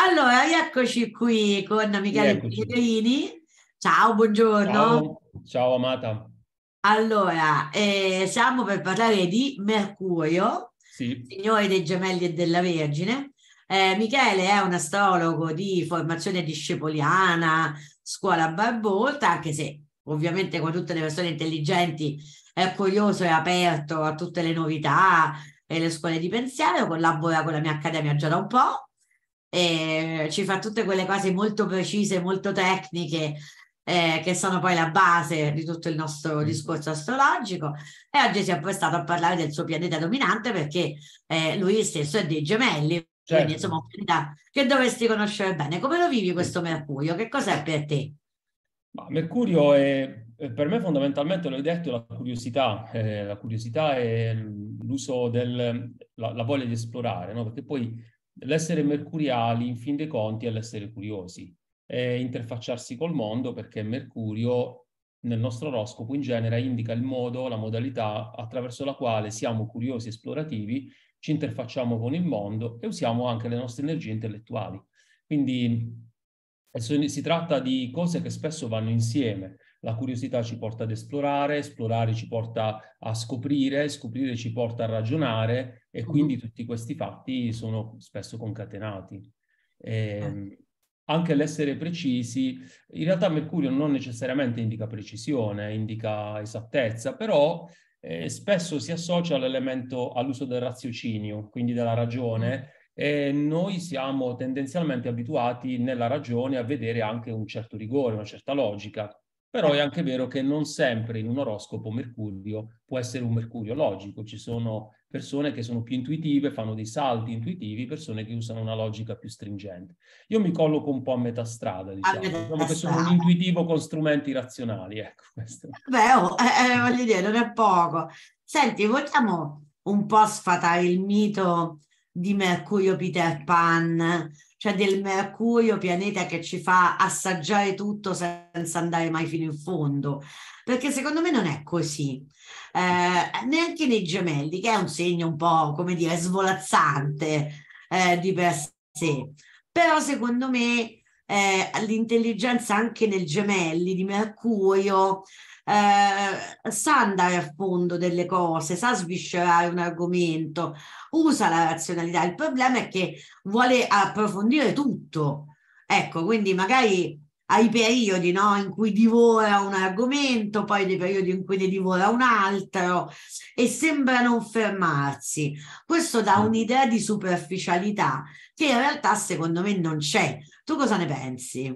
Allora, eccoci qui con Michele Piedrini. Ciao, buongiorno. Ciao, ciao amata. Allora, eh, siamo per parlare di Mercurio, sì. signore dei gemelli e della Vergine. Eh, Michele è un astrologo di formazione discepoliana, scuola Barbolta, anche se ovviamente come tutte le persone intelligenti è curioso e aperto a tutte le novità e le scuole di pensiero, collabora con la mia accademia già da un po' e ci fa tutte quelle cose molto precise, molto tecniche, eh, che sono poi la base di tutto il nostro mm. discorso astrologico. E oggi si è prestato a parlare del suo pianeta dominante perché eh, lui stesso è dei gemelli. Certo. Quindi insomma un pianeta che dovresti conoscere bene. Come lo vivi questo Mercurio? Che cos'è per te? Ma Mercurio è per me fondamentalmente, l'hai detto, la curiosità, eh, la curiosità è l'uso del, la, la voglia di esplorare, no? perché poi l'essere mercuriali in fin dei conti è l'essere curiosi e interfacciarsi col mondo perché Mercurio nel nostro oroscopo in genere indica il modo, la modalità attraverso la quale siamo curiosi, esplorativi, ci interfacciamo con il mondo e usiamo anche le nostre energie intellettuali. Quindi eh, si tratta di cose che spesso vanno insieme. La curiosità ci porta ad esplorare, esplorare ci porta a scoprire, scoprire ci porta a ragionare e mhm. quindi tutti questi fatti sono spesso concatenati. E, ehm, eh. anche l'essere precisi, in realtà Mercurio non necessariamente indica precisione, indica esattezza, però eh, spesso si associa all'elemento, all'uso del raziocinio, quindi della ragione, mm. e noi siamo tendenzialmente abituati nella ragione a vedere anche un certo rigore, una certa logica. Però è anche vero che non sempre in un oroscopo Mercurio può essere un Mercurio logico. Ci sono persone che sono più intuitive, fanno dei salti intuitivi, persone che usano una logica più stringente. Io mi colloco un po' a metà strada, diciamo, metà diciamo che sono un intuitivo con strumenti razionali. Ecco, questo. Beh, oh, eh, eh, voglio dire, non è poco. Senti, vogliamo un po' sfatare il mito di Mercurio Peter Pan, cioè del mercurio, pianeta che ci fa assaggiare tutto senza andare mai fino in fondo, perché secondo me non è così. Eh, neanche nei gemelli, che è un segno un po', come dire, svolazzante eh, di per sé. Però secondo me eh, l'intelligenza anche nel gemelli di Mercurio eh, sa andare a fondo delle cose, sa sviscerare un argomento, usa la razionalità. Il problema è che vuole approfondire tutto. Ecco, quindi magari ai periodi no? in cui divora un argomento, poi dei periodi in cui ne divora un altro e sembra non fermarsi. Questo dà mm. un'idea di superficialità che in realtà secondo me non c'è. Tu cosa ne pensi?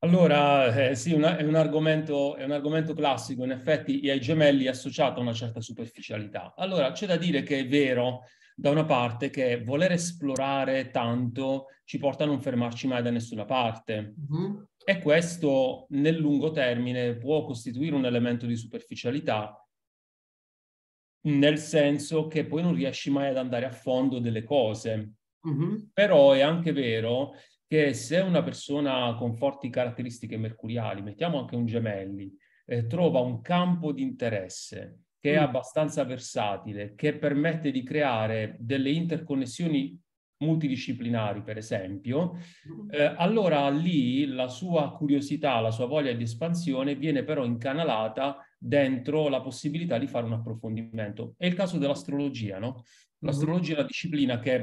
Allora, mm. eh, sì, una, è, un argomento, è, un argomento, classico, in effetti e ai gemelli è associata una certa superficialità. Allora, c'è da dire che è vero, da una parte, che voler esplorare tanto ci porta a non fermarci mai da nessuna parte. Mm-hmm. E questo, nel lungo termine, può costituire un elemento di superficialità, nel senso che poi non riesci mai ad andare a fondo delle cose. Mm-hmm. Però è anche vero che se una persona con forti caratteristiche mercuriali, mettiamo anche un gemelli, eh, trova un campo di interesse che è mm. abbastanza versatile, che permette di creare delle interconnessioni multidisciplinari, per esempio, mm. eh, allora lì la sua curiosità, la sua voglia di espansione viene però incanalata dentro la possibilità di fare un approfondimento. È il caso dell'astrologia, no? Mm-hmm. L'astrologia è una disciplina che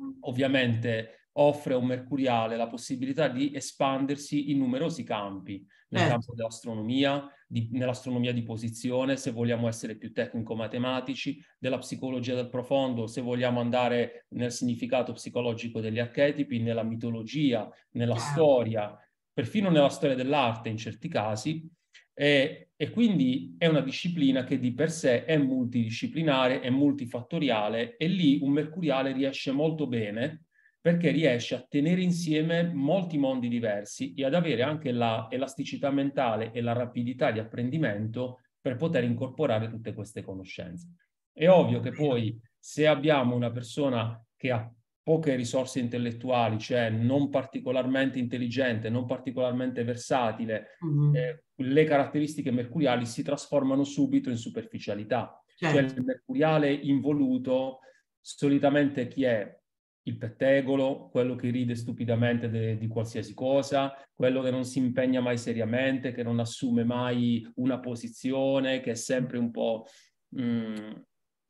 mm. ovviamente offre a un mercuriale la possibilità di espandersi in numerosi campi, nel eh. campo dell'astronomia, di, nell'astronomia di posizione, se vogliamo essere più tecnico-matematici, della psicologia del profondo, se vogliamo andare nel significato psicologico degli archetipi, nella mitologia, nella storia, perfino nella storia dell'arte in certi casi. E, e, quindi è una disciplina che di per sé è multidisciplinare, è multifattoriale e lì un mercuriale riesce molto bene perché riesce a tenere insieme molti mondi diversi e ad avere anche la elasticità mentale e la rapidità di apprendimento per poter incorporare tutte queste conoscenze. È ovvio che poi se abbiamo una persona che ha poche risorse intellettuali, cioè non particolarmente intelligente, non particolarmente versatile, mm-hmm. eh, le caratteristiche mercuriali si trasformano subito in superficialità. Cioè certo. Cioè il mercuriale involuto, solitamente chi è il pettegolo, quello che ride stupidamente de, di qualsiasi cosa, quello che non si impegna mai seriamente, che non assume mai una posizione, che è sempre un po'... Mh, mm,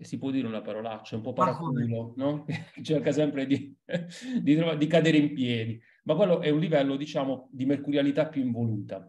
si può dire una parolaccia, un po' paraculo, no? cerca sempre di, di, di cadere in piedi, ma quello è un livello, diciamo, di mercurialità più involuta.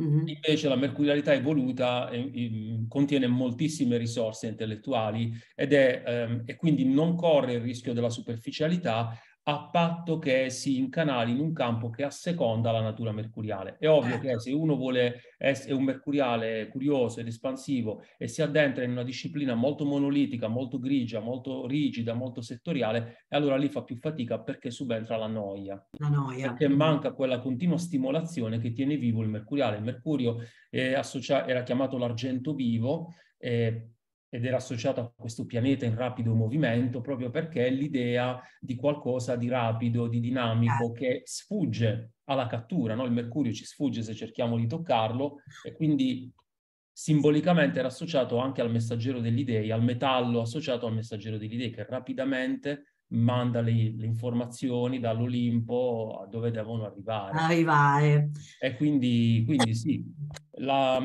Mm-hmm. Invece la mercurialità evoluta eh, eh, contiene moltissime risorse intellettuali ed è, ehm, e quindi non corre il rischio della superficialità, a patto che si incanali in un campo che asseconda la natura mercuriale. È ovvio che certo. se uno vuole essere un mercuriale curioso ed espansivo e si addentra in una disciplina molto monolitica, molto grigia, molto rigida, molto settoriale, allora lì fa più fatica perché subentra la noia. La noia. Perché manca quella continua stimolazione che tiene vivo il mercuriale. Il mercurio eh, associa- era chiamato l'argento vivo eh, ed era associato a questo pianeta in rapido movimento proprio perché l'idea di qualcosa di rapido, di dinamico, eh. che sfugge alla cattura, no? il mercurio ci sfugge se cerchiamo di toccarlo e quindi simbolicamente era associato anche al messaggero degli dei, al metallo associato al messaggero degli dei che rapidamente manda le, le informazioni dall'Olimpo a dove devono arrivare. Arrivare. E quindi, quindi sì, La,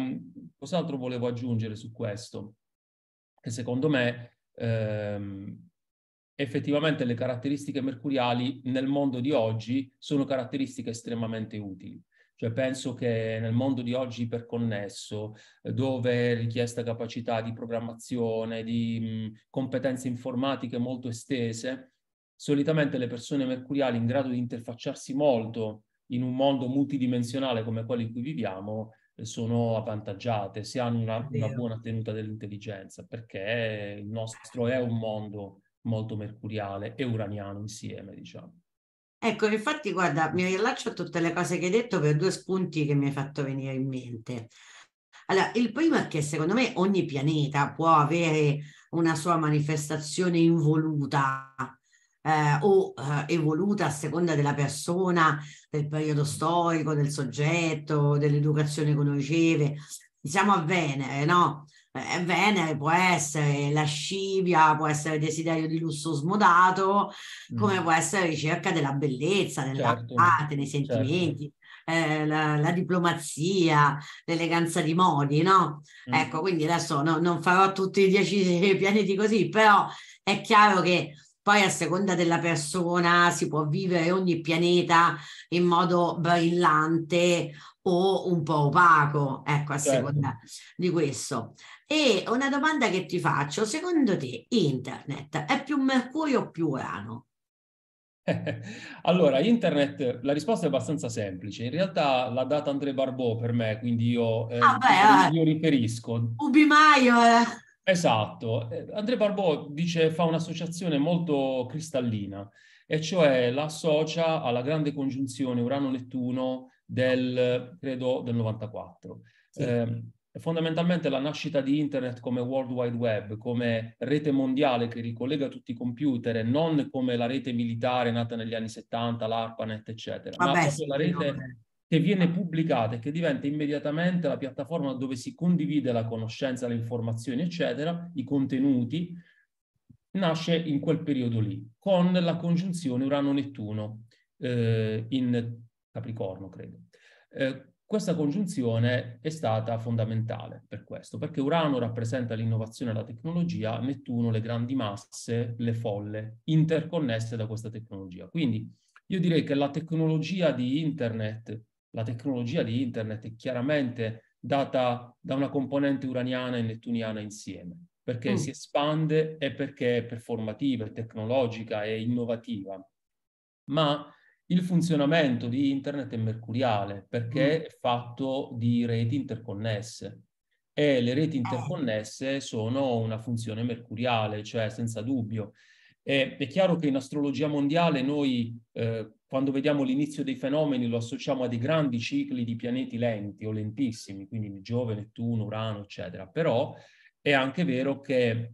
cos'altro volevo aggiungere su questo? che secondo me ehm, effettivamente le caratteristiche mercuriali nel mondo di oggi sono caratteristiche estremamente utili. Cioè penso che nel mondo di oggi iperconnesso, dove è richiesta capacità di programmazione, di mh, competenze informatiche molto estese, solitamente le persone mercuriali in grado di interfacciarsi molto in un mondo multidimensionale come quello in cui viviamo sono avvantaggiate, se hanno una, una buona tenuta dell'intelligenza, perché il nostro è un mondo molto mercuriale e uraniano insieme, diciamo. Ecco, infatti, guarda, mi rilascio a tutte le cose che hai detto per due spunti che mi hai fatto venire in mente. Allora, il primo è che secondo me ogni pianeta può avere una sua manifestazione involuta eh, o eh, evoluta a seconda della persona, del periodo storico, del soggetto, dell'educazione che riceve. Siamo a Venere, no? Eh, Venere può essere lascivia, può essere desiderio di lusso smodato, come mm. può essere ricerca della bellezza, dell'arte, certo. dei certo. sentimenti. Certo. Eh, la, la, diplomazia, l'eleganza di modi, no? Mm. Ecco, quindi adesso no, non farò tutti i dieci pianeti così, però è chiaro che poi a seconda della persona si può vivere ogni pianeta in modo brillante o un po' opaco, ecco, a certo. seconda certo. di questo. E una domanda che ti faccio, secondo te internet è più Mercurio o più Urano? Allora, internet, la risposta è abbastanza semplice. In realtà l'ha data André Barbot per me, quindi io, eh, ah, beh, io, eh. io riferisco. Ubimaio. Eh. Esatto, eh, Andrea Barbò dice, fa un'associazione molto cristallina, e cioè l'associa alla grande congiunzione Urano-Nettuno del, credo, del 94. Sì. Eh, fondamentalmente la nascita di Internet come World Wide Web, come rete mondiale che ricollega tutti i computer, e non come la rete militare nata negli anni 70, l'ARPANET, eccetera, Vabbè, ma proprio la rete che viene pubblicata e che diventa immediatamente la piattaforma dove si condivide la conoscenza, le informazioni, eccetera, i contenuti, nasce in quel periodo lì, con la congiunzione Urano-Nettuno eh, in Capricorno, credo. Eh, questa congiunzione è stata fondamentale per questo, perché Urano rappresenta l'innovazione e la tecnologia, Nettuno le grandi masse, le folle, interconnesse da questa tecnologia. Quindi io direi che la tecnologia di Internet la tecnologia di internet è chiaramente data da una componente uraniana e nettuniana insieme, perché mm. si espande e perché è performativa, è tecnologica, e innovativa. Ma il funzionamento di internet è mercuriale perché mm. è fatto di reti interconnesse e le reti ah. interconnesse sono una funzione mercuriale, cioè senza dubbio è, è, chiaro che in astrologia mondiale noi eh, quando vediamo l'inizio dei fenomeni lo associamo a dei grandi cicli di pianeti lenti o lentissimi, quindi Giove, Nettuno, Urano, eccetera. Però è anche vero che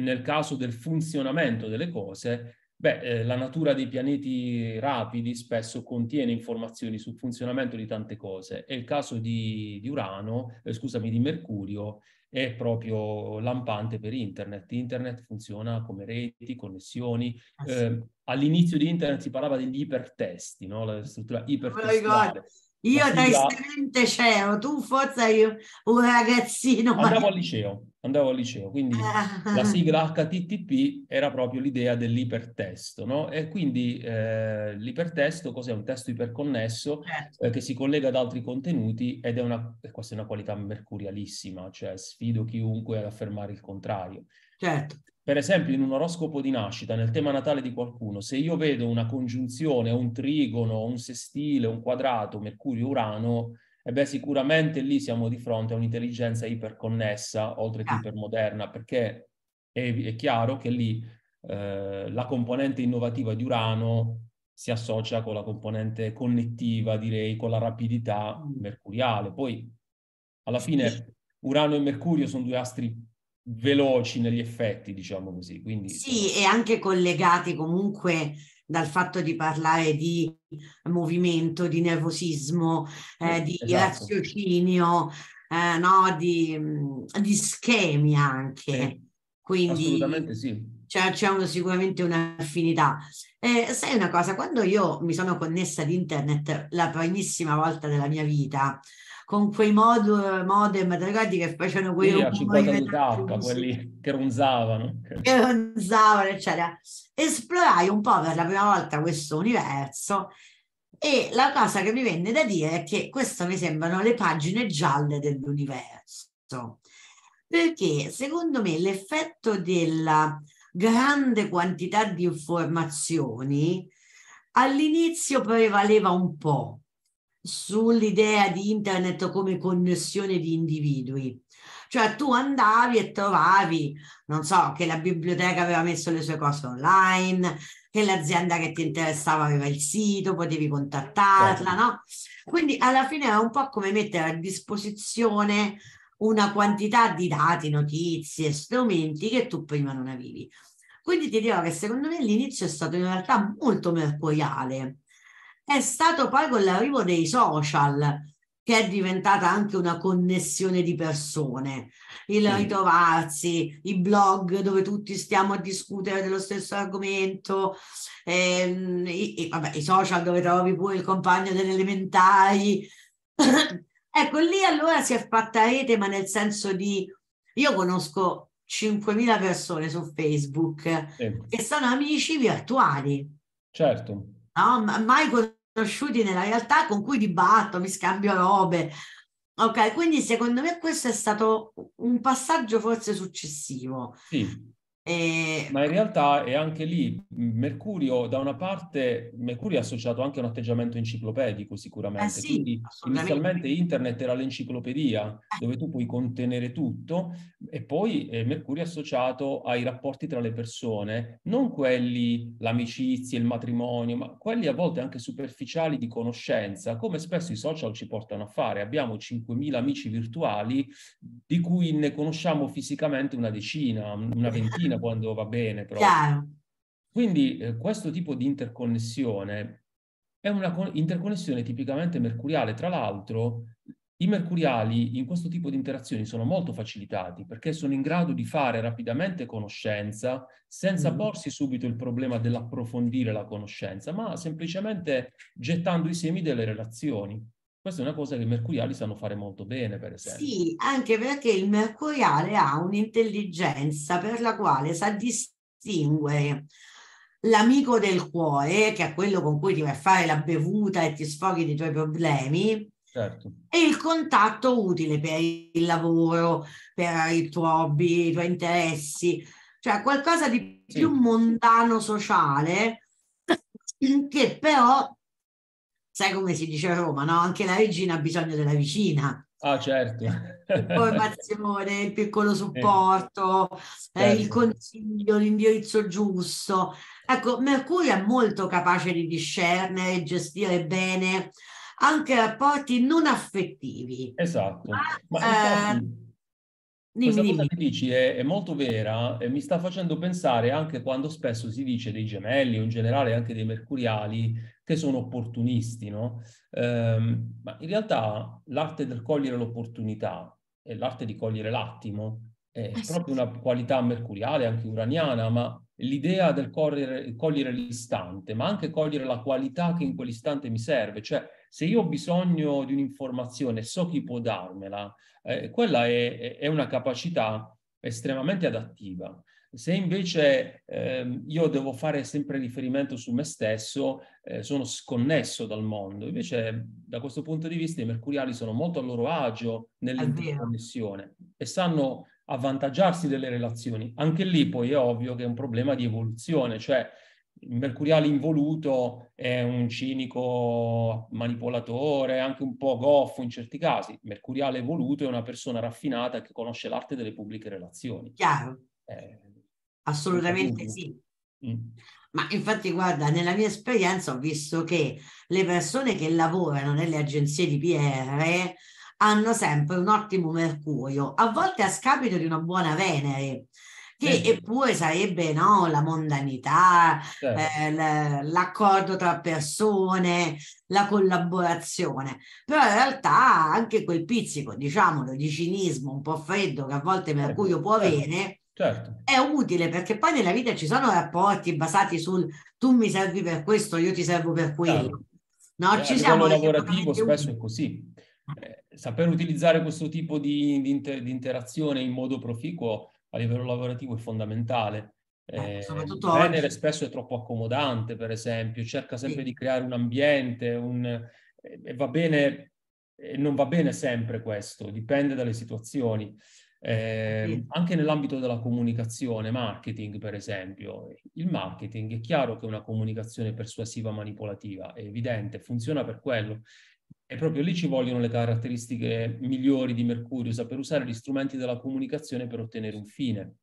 nel caso del funzionamento delle cose, beh, eh, la natura dei pianeti rapidi spesso contiene informazioni sul funzionamento di tante cose. È il caso di, di Urano, eh, scusami, di Mercurio, è proprio lampante per internet. Internet funziona come reti, connessioni. Ah, sì. eh, all'inizio di internet si parlava degli ipertesti, no? la struttura ipertestuale. Oh io da estremamente c'ero, tu forza io, un ragazzino. Andavo ma... al liceo, andavo al liceo, quindi la ah. sigla HTTP era proprio l'idea dell'ipertesto, no? E quindi eh, l'ipertesto cos'è? Un testo iperconnesso eh. Eh, che si collega ad altri contenuti ed è una, questa è una qualità mercurialissima, cioè sfido chiunque ad affermare il contrario. Certo. Per esempio, in un oroscopo di nascita, nel tema natale di qualcuno, se io vedo una congiunzione, un trigono, un sestile, un quadrato, Mercurio-Urano, e eh beh, sicuramente lì siamo di fronte a un'intelligenza iperconnessa, oltre che ah. ipermoderna, perché è, è, chiaro che lì eh, la componente innovativa di Urano si associa con la componente connettiva, direi, con la rapidità mm. mercuriale. Poi, alla fine, Urano e Mercurio sono due astri veloci negli effetti, diciamo così. Quindi, sì, e anche collegati comunque dal fatto di parlare di movimento, di nervosismo, eh, eh di esatto. raziocinio, eh, no, di, di, schemi anche. Eh, Quindi assolutamente sì. C'è, c'è uno, sicuramente un'affinità. sai una cosa, quando io mi sono connessa ad internet la primissima volta della mia vita, con quei mod, modem, ti che facevano quei sì, a 50 quelli che ronzavano. Che ronzavano, eccetera. Esplorai un po' per la prima volta questo universo e la cosa che mi venne da dire è che queste mi sembrano le pagine gialle dell'universo. Perché secondo me l'effetto della grande quantità di informazioni all'inizio prevaleva un po', sull'idea di internet come connessione di individui. Cioè tu andavi e trovavi, non so, che la biblioteca aveva messo le sue cose online, che l'azienda che ti interessava aveva il sito, potevi contattarla, certo. no? Quindi alla fine era un po' come mettere a disposizione una quantità di dati, notizie, strumenti che tu prima non avevi. Quindi ti dirò che secondo me l'inizio è stato in realtà molto mercuriale è stato poi con l'arrivo dei social che è diventata anche una connessione di persone, il sì. ritrovarsi, i blog dove tutti stiamo a discutere dello stesso argomento, ehm, i, vabbè, i social dove trovi pure il compagno delle elementari. ecco, lì allora si è fatta rete, ma nel senso di... Io conosco 5.000 persone su Facebook sì. che sono amici virtuali. Certo. No, mai con conosciuti nella realtà con cui dibatto, mi scambio robe. Ok, quindi secondo me questo è stato un passaggio forse successivo. Sì. E... Ma in realtà è anche lì, Mercurio da una parte, Mercurio è associato anche a un atteggiamento enciclopedico sicuramente, eh sì, quindi inizialmente internet era l'enciclopedia eh. dove tu puoi contenere tutto e poi eh, Mercurio è associato ai rapporti tra le persone, non quelli, l'amicizia, il matrimonio, ma quelli a volte anche superficiali di conoscenza, come spesso i social ci portano a fare. Abbiamo 5.000 amici virtuali di cui ne conosciamo fisicamente una decina, una ventina. Cina quando va bene. Però. Chiaro. Quindi eh, questo tipo di interconnessione è una con- interconnessione tipicamente mercuriale. Tra l'altro, i mercuriali in questo tipo di interazioni sono molto facilitati perché sono in grado di fare rapidamente conoscenza senza mm. porsi subito il problema dell'approfondire la conoscenza, ma semplicemente gettando i semi delle relazioni. Questa è una cosa che i mercuriali sanno fare molto bene, per esempio. Sì, anche perché il mercuriale ha un'intelligenza per la quale sa distinguere l'amico del cuore, che è quello con cui ti vai a fare la bevuta e ti sfoghi dei tuoi problemi, certo. e il contatto utile per il lavoro, per i tuoi hobby, i tuoi interessi, cioè qualcosa di più mondano sociale che però sai come si dice a Roma, no? Anche la regina ha bisogno della vicina. Ah, certo. E il piccolo supporto, eh, certo. il consiglio, l'indirizzo giusto. Ecco, Mercurio è molto capace di discernere e gestire bene anche rapporti non affettivi. Esatto. Ah, ma, ma eh, infatti... eh, Dimmi, Questa cosa dimmi. che dici è, è molto vera e mi sta facendo pensare anche quando spesso si dice dei gemelli o in generale anche dei mercuriali che sono opportunisti, no? Ehm, ma in realtà l'arte del cogliere l'opportunità e l'arte di cogliere l'attimo è ah, proprio sì. una qualità mercuriale, anche uraniana, ma l'idea del cogliere, cogliere l'istante, ma anche cogliere la qualità che in quell'istante mi serve, cioè se io ho bisogno di un'informazione, so chi può darmela, eh, quella è, è, una capacità estremamente adattiva. Se invece eh, io devo fare sempre riferimento su me stesso, eh, sono sconnesso dal mondo. Invece, da questo punto di vista, i mercuriali sono molto a loro agio nell'interconnessione e sanno avvantaggiarsi delle relazioni. Anche lì poi è ovvio che è un problema di evoluzione, cioè il mercuriale involuto è un cinico manipolatore, anche un po' goffo in certi casi. Il mercuriale voluto è una persona raffinata che conosce l'arte delle pubbliche relazioni. Chiaro. Eh, Assolutamente sì. Mm. Ma infatti, guarda, nella mia esperienza ho visto che le persone che lavorano nelle agenzie di PR hanno sempre un ottimo mercurio, a volte a scapito di una buona Venere che eh. eppure sarebbe no, la mondanità, certo. eh, l'accordo tra persone, la collaborazione. Però in realtà anche quel pizzico, diciamolo, di cinismo un po' freddo che a volte Mercurio eh, può certo. avere, certo. è utile perché poi nella vita ci sono rapporti basati sul tu mi servi per questo, io ti servo per quello. Certo. No, eh, ci siamo lavorativo spesso utili. è così. Eh, saper utilizzare questo tipo di, di, inter, di interazione in modo proficuo a livello lavorativo è fondamentale. Eh, eh, soprattutto il genere oggi. spesso è troppo accomodante, per esempio, cerca sempre sì. di creare un ambiente, un, eh, va bene, e non va bene sempre questo, dipende dalle situazioni. Eh, sì. Anche nell'ambito della comunicazione, marketing per esempio, il marketing è chiaro che è una comunicazione persuasiva manipolativa, è evidente, funziona per quello. E proprio lì ci vogliono le caratteristiche migliori di Mercurio, saper usare gli strumenti della comunicazione per ottenere un fine.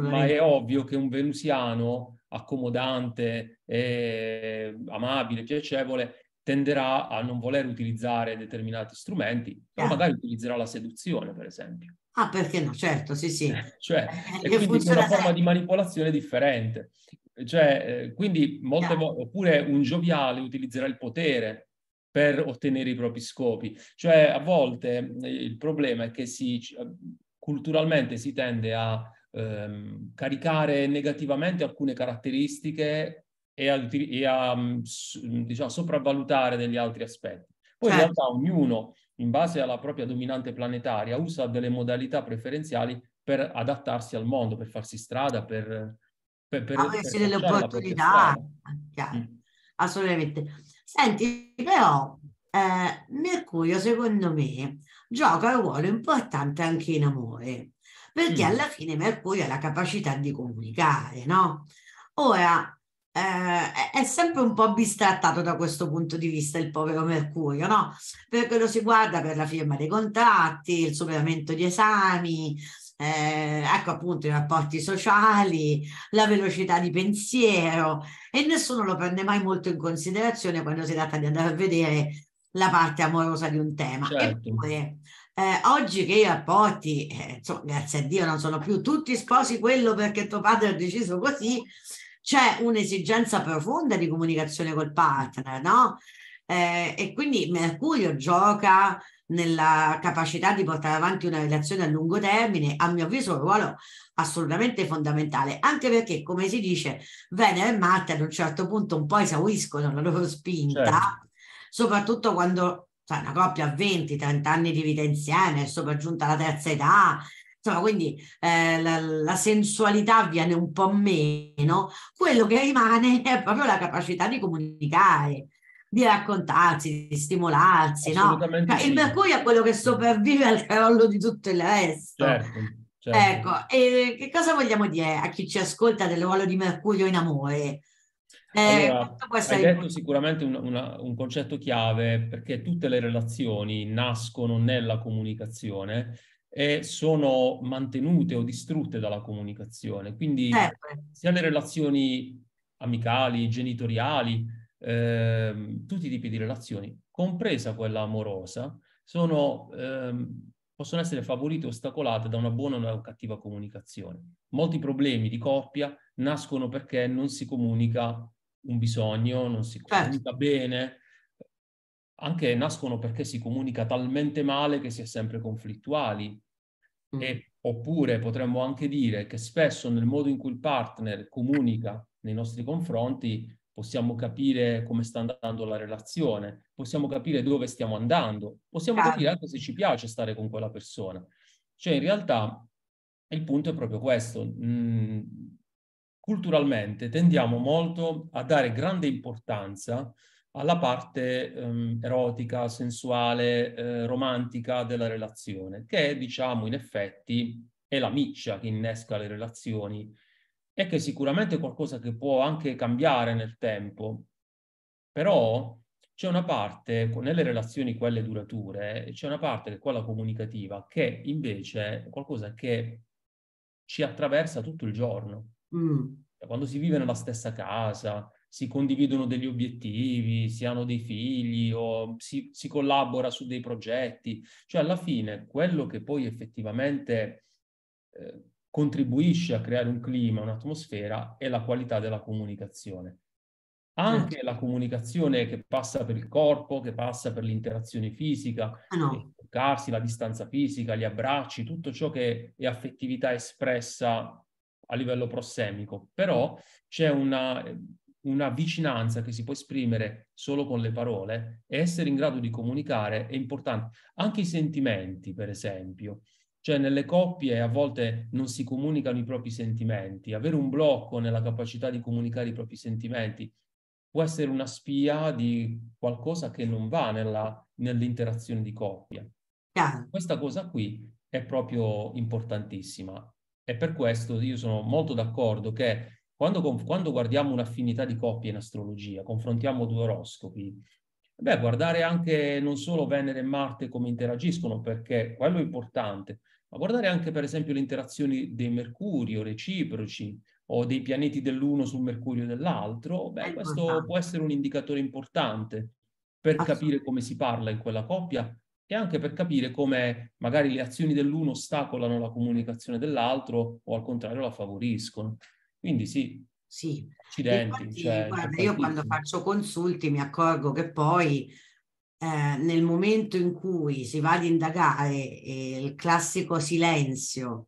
Ma è ovvio che un venusiano accomodante, eh, amabile, piacevole, tenderà a non voler utilizzare determinati strumenti, però ah. magari utilizzerà la seduzione, per esempio. Ah, perché no? Certo, sì, sì. cioè, eh, è una forma sempre. di manipolazione differente. Cioè, eh, quindi molte yeah. volte, oppure un gioviale utilizzerà il potere per ottenere i propri scopi. Cioè a volte eh, il problema è che si, eh, culturalmente si tende a ehm, caricare negativamente alcune caratteristiche e a, e a mm, mm, diciamo, sopravvalutare degli altri aspetti. Poi certo. in realtà certo. ognuno, in base alla propria dominante planetaria, usa delle modalità preferenziali per adattarsi al mondo, per farsi strada, per... per, per Avresti delle opportunità, mm. assolutamente. Senti, però eh, Mercurio, secondo me, gioca un ruolo importante anche in amore, perché mm. alla fine Mercurio ha la capacità di comunicare, no? Ora, eh, è sempre un po' bistrattato da questo punto di vista il povero Mercurio, no? Perché lo si guarda per la firma dei contratti, il superamento di esami, eh, ecco appunto i rapporti sociali, la velocità di pensiero e nessuno lo prende mai molto in considerazione quando si tratta di andare a vedere la parte amorosa di un tema. Certo. Eppure, eh, oggi che i rapporti, eh, insomma, grazie a Dio, non sono più tutti sposi quello perché tuo padre ha deciso così, c'è un'esigenza profonda di comunicazione col partner, no? Eh, e quindi Mercurio gioca nella capacità di portare avanti una relazione a lungo termine, a mio avviso un ruolo assolutamente fondamentale, anche perché, come si dice, Venere e Marte ad un certo punto un po' esauriscono la loro spinta, certo. soprattutto quando cioè, una coppia ha 20-30 anni di vita insieme, è sopraggiunta la terza età, insomma, quindi eh, la, la, sensualità viene un po' meno, quello che rimane è proprio la capacità di comunicare, di raccontarsi, di stimolarsi, no? Cioè, sì. Il mercurio è quello che sopravvive al crollo di tutto il resto. Certo, certo. Ecco, e che cosa vogliamo dire a chi ci ascolta del ruolo di Mercurio in amore? Eh, allora, hai detto sicuramente una, una, un concetto chiave perché tutte le relazioni nascono nella comunicazione e sono mantenute o distrutte dalla comunicazione. Quindi sia le relazioni amicali, genitoriali, eh, tutti i tipi di relazioni, compresa quella amorosa, sono, ehm, possono essere favorite o ostacolate da una buona o una cattiva comunicazione. Molti problemi di coppia nascono perché non si comunica un bisogno, non si certo. comunica certo. bene, anche nascono perché si comunica talmente male che si è sempre conflittuali. Mm. E, oppure potremmo anche dire che spesso nel modo in cui il partner comunica nei nostri confronti possiamo capire come sta andando la relazione, possiamo capire dove stiamo andando, possiamo ah. capire anche se ci piace stare con quella persona. Cioè in realtà il punto è proprio questo. Mm, culturalmente tendiamo molto a dare grande importanza alla parte ehm, erotica, sensuale, eh, romantica della relazione, che diciamo in effetti è la miccia che innesca le relazioni è che sicuramente è qualcosa che può anche cambiare nel tempo, però c'è una parte, nelle relazioni quelle durature, c'è una parte che è quella comunicativa, che invece è qualcosa che ci attraversa tutto il giorno. Mm. Quando si vive nella stessa casa, si condividono degli obiettivi, si hanno dei figli o si, si, collabora su dei progetti. Cioè alla fine quello che poi effettivamente eh, contribuisce a creare un clima, un'atmosfera è la qualità della comunicazione. Anche certo. la comunicazione che passa per il corpo, che passa per l'interazione fisica, ah no. toccarsi, la distanza fisica, gli abbracci, tutto ciò che è affettività espressa a livello prossemico. Però c'è una, una vicinanza che si può esprimere solo con le parole e essere in grado di comunicare è importante. Anche i sentimenti, per esempio. Cioè nelle coppie a volte non si comunicano i propri sentimenti, avere un blocco nella capacità di comunicare i propri sentimenti può essere una spia di qualcosa che non va nella, nell'interazione di coppia. Yeah. Questa cosa qui è proprio importantissima e per questo io sono molto d'accordo che quando, quando guardiamo un'affinità di coppia in astrologia, confrontiamo due oroscopi, Beh, guardare anche non solo Venere e Marte come interagiscono, perché quello è importante, ma guardare anche per esempio le interazioni dei mercurio reciproci o dei pianeti dell'uno sul mercurio dell'altro, beh, questo può essere un indicatore importante per capire come si parla in quella coppia e anche per capire come magari le azioni dell'uno ostacolano la comunicazione dell'altro o al contrario la favoriscono. Quindi sì, sì. Accidenti, Infatti, cioè, guarda, io quando faccio consulti mi accorgo che poi eh, nel momento in cui si va ad indagare eh, il classico silenzio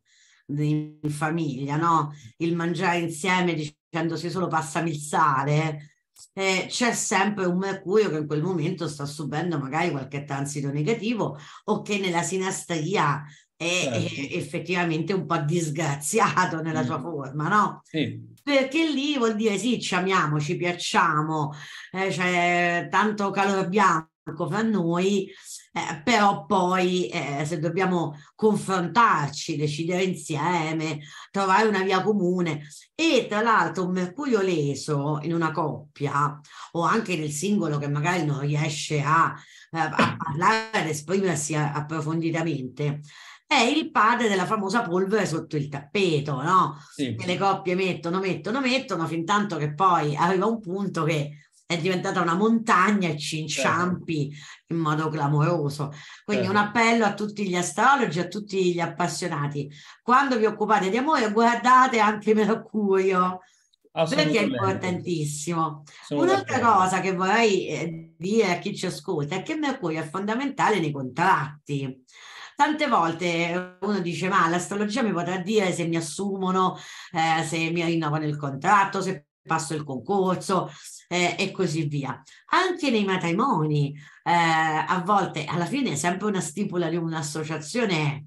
in famiglia, no? il mangiare insieme dicendosi solo passami il sale, eh, c'è sempre un mercurio che in quel momento sta subendo magari qualche transito negativo o che nella sinastria è, certo. effettivamente un po' disgraziato nella mm. sua forma, no? Sì. Perché lì vuol dire sì, ci amiamo, ci piacciamo, eh, cioè, tanto calore abbiamo, fra noi, eh, però poi eh, se dobbiamo confrontarci, decidere insieme, trovare una via comune e tra l'altro un mercurio leso in una coppia o anche nel singolo che magari non riesce a, eh, a parlare, ad esprimersi approfonditamente, è il padre della famosa polvere sotto il tappeto, no? Sì. Che le coppie mettono, mettono, mettono, fin tanto che poi arriva un punto che è diventata una montagna e ci certo. inciampi in modo clamoroso. Quindi un certo. appello a tutti gli astrologi, a tutti gli appassionati. Quando vi occupate di amore, guardate anche Mercurio, perché è importantissimo. Un'altra cosa che vorrei eh, dire a chi ci ascolta è che Mercurio è fondamentale nei contratti tante volte eh, uno dice ma l'astrologia mi potrà dire se mi assumono, eh, se mi rinnovano il contratto, se passo il concorso eh, e così via. Anche nei matrimoni, eh, a volte, alla fine è sempre una stipula di un'associazione. Eh.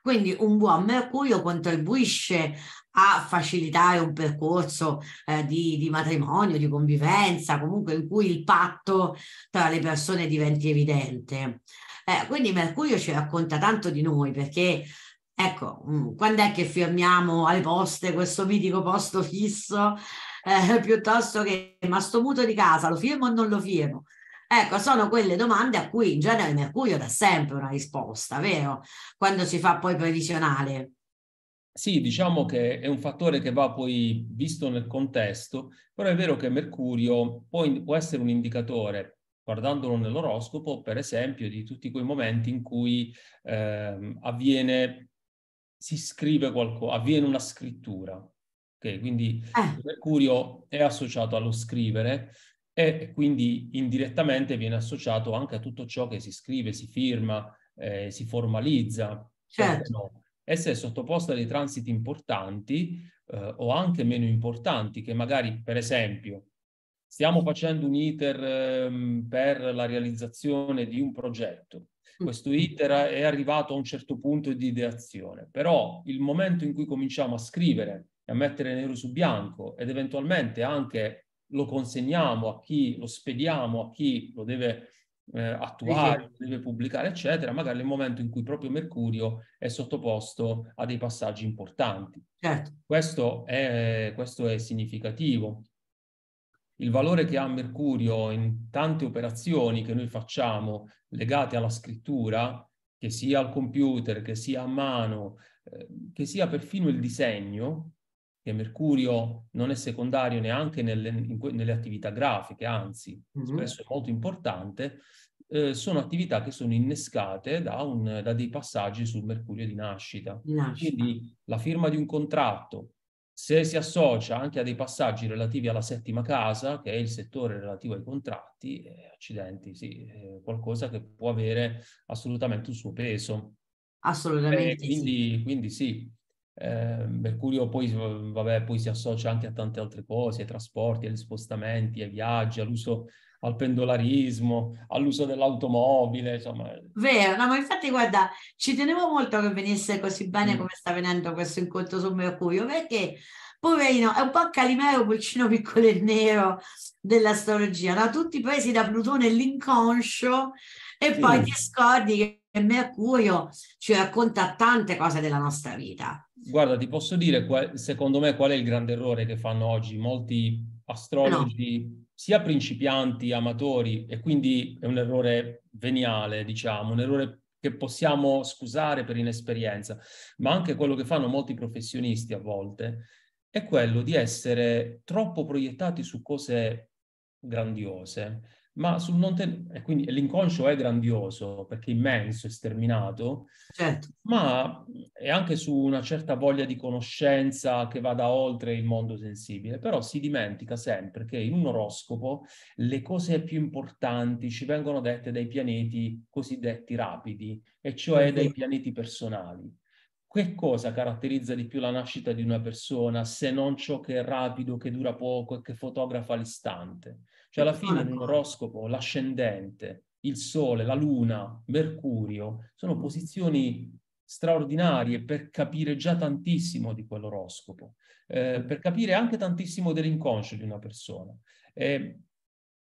Quindi un buon mercurio contribuisce a facilitare un percorso eh, di, di, matrimonio, di convivenza, comunque in cui il patto tra le persone diventi evidente. Eh, quindi Mercurio ci racconta tanto di noi perché Ecco, mm, quando è che firmiamo alle poste questo mitico posto fisso eh, piuttosto che ma sto muto di casa, lo firmo o non lo firmo? Ecco, sono quelle domande a cui in genere Mercurio dà sempre una risposta, vero? Quando si fa poi previsionale. Sì, diciamo che è un fattore che va poi visto nel contesto, però è vero che Mercurio può, può essere un indicatore, guardandolo nell'oroscopo, per esempio, di tutti quei momenti in cui eh, avviene, si scrive qualcosa, avviene una scrittura, Okay, quindi ah. Mercurio è associato allo scrivere e quindi indirettamente viene associato anche a tutto ciò che si scrive, si firma, eh, si formalizza. Cioè, certo. No. è sottoposta a dei transiti importanti eh, o anche meno importanti, che magari, per esempio, stiamo facendo un iter eh, per la realizzazione di un progetto. Mm. Questo iter è arrivato a un certo punto di ideazione, però il momento in cui cominciamo a scrivere e a mettere nero su bianco ed eventualmente anche lo consegniamo a chi lo spediamo, a chi lo deve eh, attuare, lo deve pubblicare, eccetera, magari nel momento in cui proprio Mercurio è sottoposto a dei passaggi importanti. Certo. Questo, è, questo è significativo. Il valore che ha Mercurio in tante operazioni che noi facciamo legate alla scrittura, che sia al computer, che sia a mano, eh, che sia perfino il disegno, che Mercurio non è secondario neanche nelle, que- nelle attività grafiche, anzi mm-hmm. spesso è molto importante, eh, sono attività che sono innescate da, un, da, dei passaggi sul mercurio di nascita. nascita. Quindi la firma di un contratto, se si associa anche a dei passaggi relativi alla settima casa, che è il settore relativo ai contratti, eh, accidenti, sì, è qualcosa che può avere assolutamente un suo peso. Assolutamente. Eh, quindi sì. quindi sì. Eh, Mercurio poi, vabbè, poi si associa anche a tante altre cose, ai trasporti, agli spostamenti, ai viaggi, all'uso al pendolarismo, all'uso dell'automobile, insomma. Vero, no, ma infatti guarda, ci tenevo molto che venisse così bene mm. come sta venendo questo incontro su Mercurio, perché poverino, è un po' Calimero, pulcino piccolo e nero dell'astrologia, no? tutti presi da Plutone l'inconscio e poi ti scordi che Mercurio ci racconta tante cose della nostra vita. Guarda, ti posso dire secondo me qual è il grande errore che fanno oggi molti astrologi, no. sia principianti, amatori, e quindi è un errore veniale, diciamo, un errore che possiamo scusare per inesperienza, ma anche quello che fanno molti professionisti a volte, è quello di essere troppo proiettati su cose grandiose ma sul non te- e quindi l'inconscio è grandioso perché è immenso, è sterminato, certo. ma è anche su una certa voglia di conoscenza che vada oltre il mondo sensibile, però si dimentica sempre che in un oroscopo le cose più importanti ci vengono dette dai pianeti cosiddetti rapidi, e cioè dai pianeti personali che cosa caratterizza di più la nascita di una persona se non ciò che è rapido, che dura poco e che fotografa l'istante? Cioè alla fine un oroscopo, l'ascendente, il Sole, la Luna, Mercurio, sono posizioni straordinarie per capire già tantissimo di quell'oroscopo, eh, per capire anche tantissimo dell'inconscio di una persona. E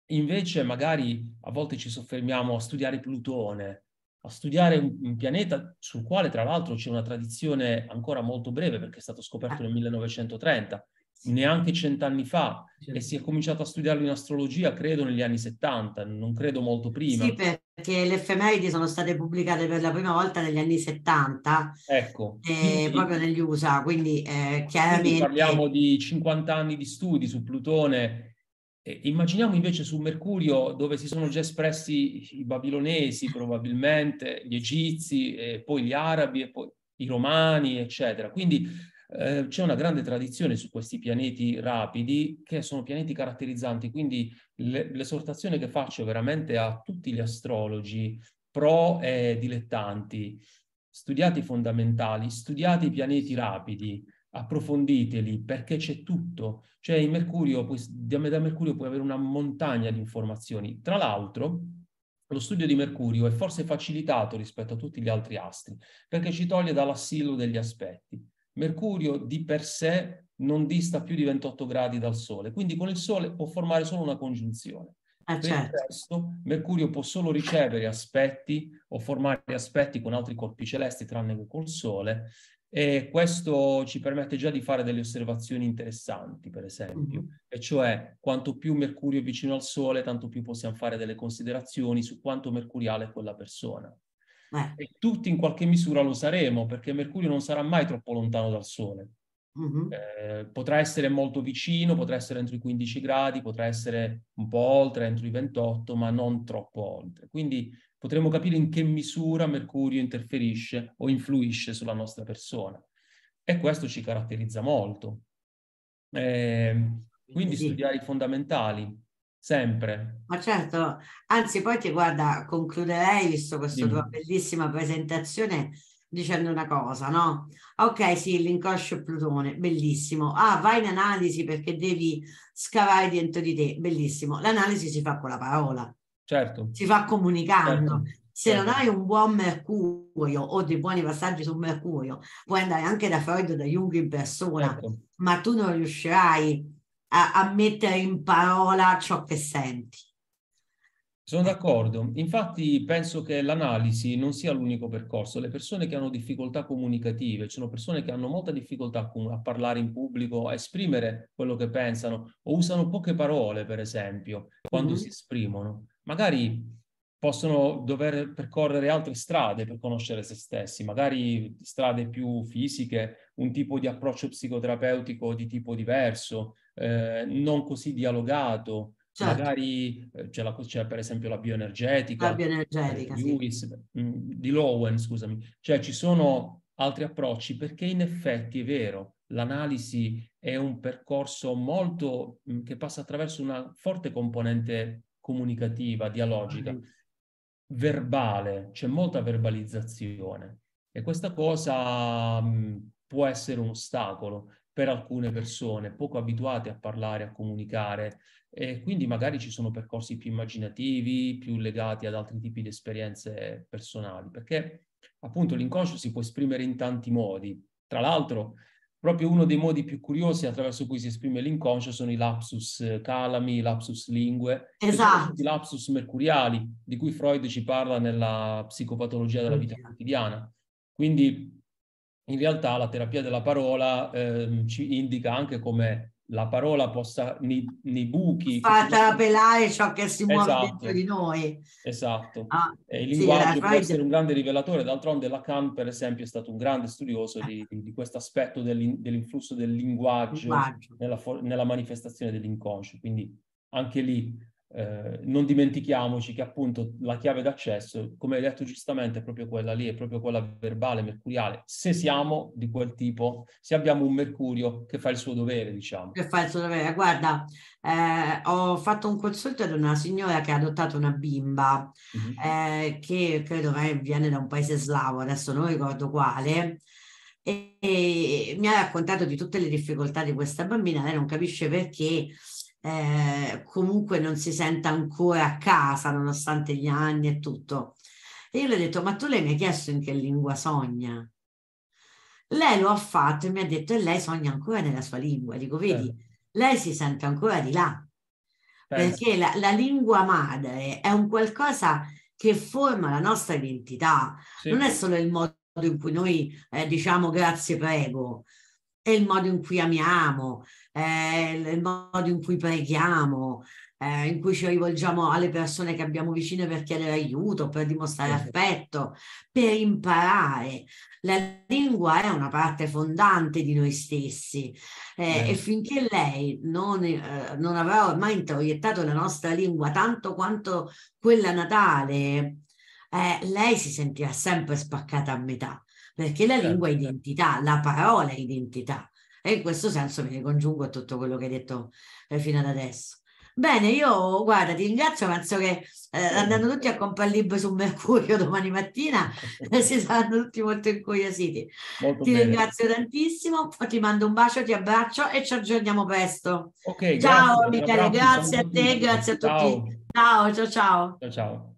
invece magari a volte ci soffermiamo a studiare Plutone, a studiare un, pianeta sul quale tra l'altro c'è una tradizione ancora molto breve perché è stato scoperto nel 1930, neanche cent'anni fa, certo. e si è cominciato a studiarlo in astrologia credo negli anni 70, non credo molto prima. Sì, perché le effemeridi sono state pubblicate per la prima volta negli anni 70, ecco. Eh, proprio negli USA, quindi eh, chiaramente... Quindi parliamo di 50 anni di studi su Plutone eh, immaginiamo invece su Mercurio dove si sono già espressi i babilonesi probabilmente, gli egizi, poi gli arabi e poi i romani, eccetera. Quindi eh, c'è una grande tradizione su questi pianeti rapidi che sono pianeti caratterizzanti, quindi le, l'esortazione che faccio veramente a tutti gli astrologi pro e dilettanti, studiate i fondamentali, studiate i pianeti rapidi, approfonditeli perché c'è tutto. Cioè in Mercurio, puoi, da Mercurio puoi avere una montagna di informazioni. Tra l'altro, lo studio di Mercurio è forse facilitato rispetto a tutti gli altri astri, perché ci toglie dall'assillo degli aspetti. Mercurio di per sé non dista più di 28 gradi dal Sole, quindi con il Sole può formare solo una congiunzione. Ah, per certo. il resto, Mercurio può solo ricevere aspetti o formare aspetti con altri corpi celesti, tranne che col Sole, e questo ci permette già di fare delle osservazioni interessanti, per esempio, mm-hmm. e cioè quanto più Mercurio è vicino al Sole, tanto più possiamo fare delle considerazioni su quanto mercuriale è quella persona. Eh. E tutti in qualche misura lo saremo, perché Mercurio non sarà mai troppo lontano dal Sole. Mm-hmm. Eh, potrà essere molto vicino, potrà essere entro i 15 gradi, potrà essere un po' oltre, entro i 28, ma non troppo oltre. Quindi potremo capire in che misura Mercurio interferisce o influisce sulla nostra persona. E questo ci caratterizza molto. Eh, quindi sì. studiare i fondamentali, sempre. Ma certo, anzi poi ti guarda, concluderei, visto questa Dimmi. tua bellissima presentazione, dicendo una cosa, no? Ok, sì, l'inconscio Plutone, bellissimo. Ah, vai in analisi perché devi scavare dentro di te, bellissimo. L'analisi si fa con la parola certo. si fa comunicando. Certo. Se non certo. hai un buon mercurio o dei buoni passaggi sul mercurio, puoi andare anche da Freud o da Jung in persona, certo. ma tu non riuscirai a, a mettere in parola ciò che senti. Sono d'accordo, infatti penso che l'analisi non sia l'unico percorso. Le persone che hanno difficoltà comunicative, ci sono persone che hanno molta difficoltà a parlare in pubblico, a esprimere quello che pensano o usano poche parole, per esempio, quando mm-hmm. si esprimono magari possono dover percorrere altre strade per conoscere se stessi, magari strade più fisiche, un tipo di approccio psicoterapeutico di tipo diverso, eh, non così dialogato, certo. magari eh, c'è, la, c'è, per esempio la bioenergetica, la bioenergetica di, eh, Lewis, sì. Mm, di Lowen, scusami, cioè ci sono altri approcci perché in effetti è vero, l'analisi è un percorso molto mm, che passa attraverso una forte componente comunicativa, dialogica, mm-hmm. verbale, c'è molta verbalizzazione e questa cosa mh, mm, può essere un ostacolo per alcune persone poco abituate a parlare, a comunicare e quindi magari ci sono percorsi più immaginativi, più legati ad altri tipi di esperienze personali, perché appunto l'inconscio si può esprimere in tanti modi. Tra l'altro, Proprio uno dei modi più curiosi attraverso cui si esprime l'inconscio sono i lapsus eh, calami, i lapsus lingue, esatto. i lapsus mercuriali, di cui Freud ci parla nella psicopatologia della vita quotidiana. Quindi in realtà la terapia della parola eh, ci indica anche come la parola possa nei, nei buchi. la pelare ciò che si muove esatto. dentro di noi. Esatto. Ah, e il linguaggio sì, può essere un grande rivelatore. D'altronde Lacan, per esempio, è stato un grande studioso di, di questo aspetto dell'in, dell'influsso del linguaggio, linguaggio. Nella, nella manifestazione dell'inconscio. Quindi anche lì eh, non dimentichiamoci che appunto la chiave d'accesso, come hai detto giustamente, è proprio quella lì, è proprio quella verbale, mercuriale. Se siamo di quel tipo, se abbiamo un mercurio che fa il suo dovere, diciamo. Che fa il suo dovere. Guarda, eh, ho fatto un consulto ad una signora che ha adottato una bimba, mm-hmm. eh, che credo viene da un paese slavo, adesso non ricordo quale. E, e mi ha raccontato di tutte le difficoltà di questa bambina, lei non capisce perché eh, comunque non si senta ancora a casa nonostante gli anni e tutto. E io le ho detto, ma tu lei mi hai chiesto in che lingua sogna? Lei lo ha fatto e mi ha detto, e lei sogna ancora nella sua lingua. Dico, vedi, eh. lei si sente ancora di là, certo. perché la, la, lingua madre è un qualcosa che forma la nostra identità, sì. non è solo il modo in cui noi eh, diciamo grazie, prego, è il modo in cui amiamo, eh, il modo in cui preghiamo, eh, in cui ci rivolgiamo alle persone che abbiamo vicine per chiedere aiuto, per dimostrare certo. affetto, per imparare. La lingua è una parte fondante di noi stessi eh, e certo. finché lei non, eh, non avrà ormai introiettato la nostra lingua tanto quanto quella natale, eh, lei si sentirà sempre spaccata a metà perché la lingua è certo, identità, la parola è identità. E in questo senso mi ricongiungo a tutto quello che hai detto eh, fino ad adesso. Bene, io guarda, ti ringrazio, penso che eh, andando tutti a Compalib su Mercurio domani mattina eh, si saranno tutti molto incuriositi. Molto ti bene. ringrazio tantissimo, ti mando un bacio, ti abbraccio e ci aggiorniamo presto. Okay, ciao grazie, Michele, grazie a te, grazie a tutti. ciao. Ciao ciao. ciao, ciao.